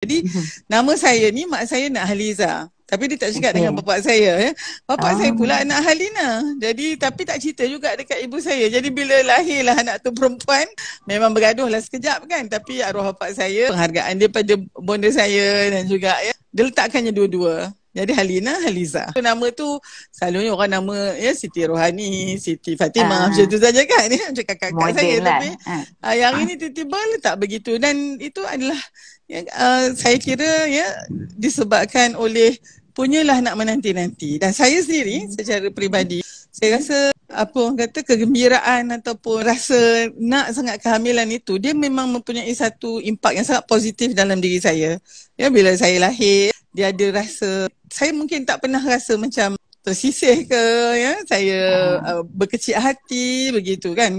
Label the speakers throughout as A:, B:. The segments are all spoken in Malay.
A: Jadi nama saya ni mak saya nak Haliza. Tapi dia tak cakap okay. dengan bapak saya ya. Bapak ah. saya pula ah. anak Halina. Jadi tapi tak cerita juga dekat ibu saya. Jadi bila lahirlah anak tu perempuan, memang bergaduh bergaduhlah sekejap kan. Tapi arwah bapak saya penghargaan dia pada bonda saya dan juga ya. Dia letakkannya dua-dua. Jadi Halina Haliza. Nama tu selalunya orang nama ya Siti Rohani, Siti Fatimah uh, macam tu saja kan. Ni ya, macam kakak-kakak saya lah. tapi uh. Uh, yang ini tiba-tiba tak begitu dan itu adalah ya uh, saya kira ya disebabkan oleh punyalah nak menanti-nanti dan saya sendiri secara peribadi saya rasa apa orang kata kegembiraan ataupun rasa nak sangat kehamilan itu dia memang mempunyai satu impak yang sangat positif dalam diri saya ya bila saya lahir dia ada rasa saya mungkin tak pernah rasa macam tersisih ke ya saya ah. uh, berkecil hati begitu kan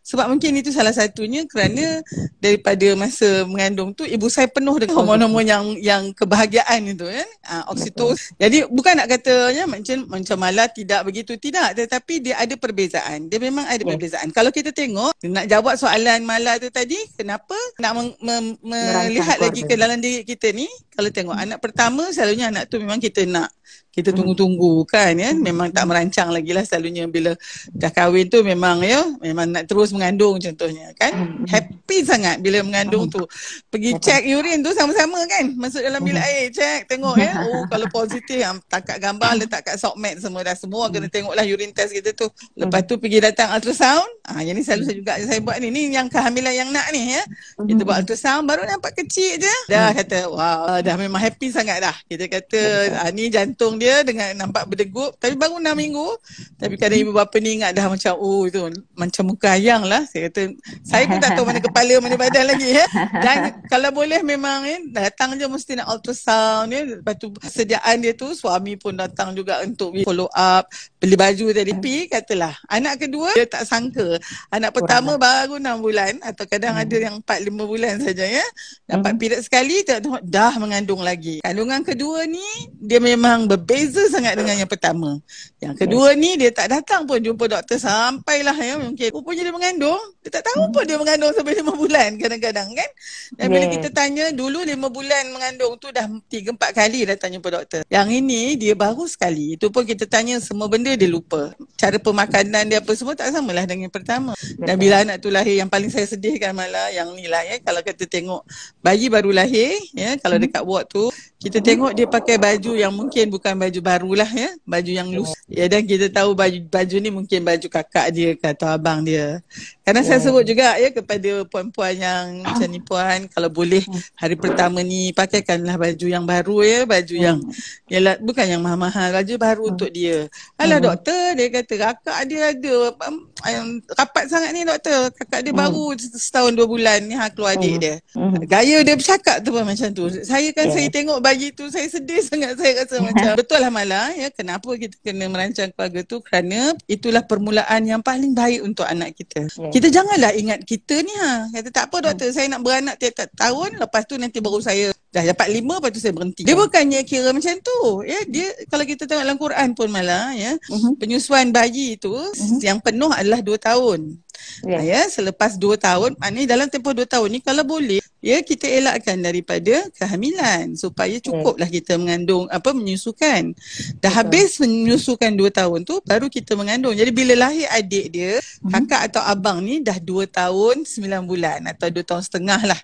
A: sebab mungkin itu salah satunya kerana daripada masa mengandung tu ibu saya penuh dengan oh. hormon-hormon yang yang kebahagiaan itu ya uh, oksitosin jadi bukan nak kata ya macam macam malah tidak begitu tidak tetapi dia ada perbezaan dia memang ada oh. perbezaan kalau kita tengok nak jawab soalan malah tu tadi kenapa nak melihat lagi ke dalam diri kita ni kalau tengok hmm. anak pertama selalunya anak tu memang kita nak kita hmm. tunggu-tunggu kan ya hmm. memang tak merancang lagi lah selalunya bila dah kahwin tu memang ya memang nak terus mengandung contohnya kan hmm, happy sangat bila mengandung tu pergi check urin tu sama-sama kan masuk dalam bilik air check tengok ya oh kalau positif tak kat gambar letak kat sock semua dah semua kena tengoklah urin test kita tu lepas tu pergi datang ultrasound Ah ha, yang ni selalu saya juga saya buat ni ni yang kehamilan yang nak ni ya. mm Kita buat ultrasound baru nampak kecil je. Dah mm. kata wow dah memang happy sangat dah. Kita kata ha, ni jantung dia dengan nampak berdegup tapi baru 6 minggu. Tapi kadang ibu bapa ni ingat dah macam oh itu macam muka ayang lah. Saya kata saya pun tak tahu mana kepala mana badan lagi ya. Dan kalau boleh memang ni ya, datang je mesti nak ultrasound ni. Ya. Lepas tu sediaan dia tu suami pun datang juga untuk follow up beli baju tadi. Tapi hmm. katalah anak kedua dia tak sangka Anak pertama Kurang lah. baru enam bulan atau kadang hmm. ada yang empat lima bulan saja ya. Dapat hmm. period sekali tak dah mengandung lagi. Kandungan kedua ni dia memang berbeza sangat dengan yang pertama. Yang kedua ni dia tak datang pun jumpa doktor sampailah ya mungkin. Rupanya dia mengandung. Dia tak tahu pun dia mengandung sampai lima bulan kadang-kadang kan. Dan bila kita tanya dulu lima bulan mengandung tu dah tiga empat kali dah tanya pun doktor. Yang ini dia baru sekali. Itu pun kita tanya semua benda dia lupa. Cara pemakanan dia apa semua tak samalah dengan yang pertama. Dan bila anak tu lahir yang paling saya sedihkan malah yang ni lah ya. Kalau kita tengok bayi baru lahir ya kalau hmm. dekat ward tu kita tengok dia pakai baju yang mungkin bukan baju barulah ya baju yang lus. ya dan kita tahu baju baju ni mungkin baju kakak dia atau abang dia karena saya ya. sebut juga ya kepada puan-puan yang macam ni puan kalau boleh hari pertama ni pakaikanlah baju yang baru ya baju yang ialah bukan yang mahal-mahal baju baru untuk dia alah hmm. doktor dia kata kakak dia ada um, um, rapat sangat ni doktor kakak dia hmm. baru setahun dua bulan ni ha keluar adik hmm. dia gaya dia bercakap tu pun macam tu saya kan yeah. saya tengok baju Bayi tu saya sedih sangat saya rasa yeah. macam betul lah malah ya kenapa kita kena merancang keluarga tu kerana itulah permulaan yang paling baik untuk anak kita. Yeah. Kita janganlah ingat kita ni ha kata tak apa doktor yeah. Hmm. saya nak beranak tiap-tiap tahun lepas tu nanti baru saya dah dapat lima lepas tu saya berhenti. Ya. Dia bukannya kira macam tu. Ya dia kalau kita tengok dalam Quran pun malah ya uh-huh. penyusuan bayi tu uh-huh. yang penuh adalah dua tahun. Yeah. Ya selepas 2 tahun ni dalam tempoh 2 tahun ni kalau boleh ya kita elakkan daripada kehamilan supaya hmm. cukuplah kita mengandung apa menyusukan dah habis menyusukan dua tahun tu baru kita mengandung jadi bila lahir adik dia hmm. kakak atau abang ni dah dua tahun sembilan bulan atau dua tahun setengah lah